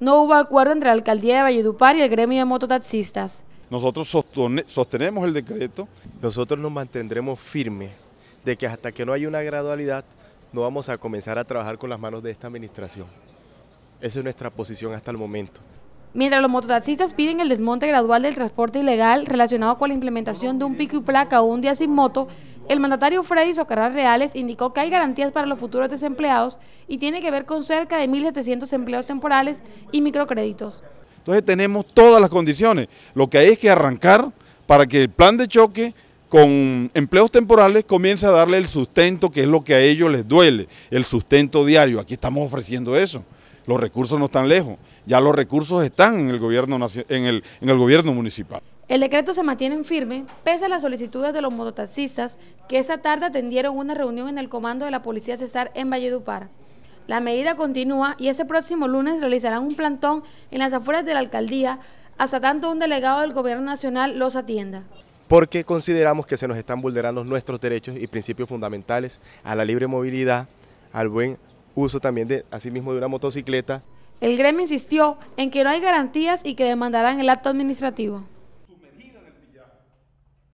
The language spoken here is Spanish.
no hubo acuerdo entre la alcaldía de Valledupar y el gremio de mototaxistas. Nosotros sostenemos el decreto. Nosotros nos mantendremos firmes de que hasta que no haya una gradualidad no vamos a comenzar a trabajar con las manos de esta administración. Esa es nuestra posición hasta el momento. Mientras los mototaxistas piden el desmonte gradual del transporte ilegal relacionado con la implementación de un pico y placa o un día sin moto, el mandatario Freddy Socarral Reales indicó que hay garantías para los futuros desempleados y tiene que ver con cerca de 1.700 empleos temporales y microcréditos. Entonces tenemos todas las condiciones. Lo que hay es que arrancar para que el plan de choque con empleos temporales comience a darle el sustento que es lo que a ellos les duele, el sustento diario. Aquí estamos ofreciendo eso. Los recursos no están lejos, ya los recursos están en el gobierno, en el gobierno municipal. El decreto se mantiene en firme pese a las solicitudes de los mototaxistas que esta tarde atendieron una reunión en el comando de la Policía Cesar en Valledupar. La medida continúa y este próximo lunes realizarán un plantón en las afueras de la alcaldía hasta tanto un delegado del Gobierno Nacional los atienda. Porque consideramos que se nos están vulnerando nuestros derechos y principios fundamentales a la libre movilidad, al buen uso también de asimismo de una motocicleta. El gremio insistió en que no hay garantías y que demandarán el acto administrativo.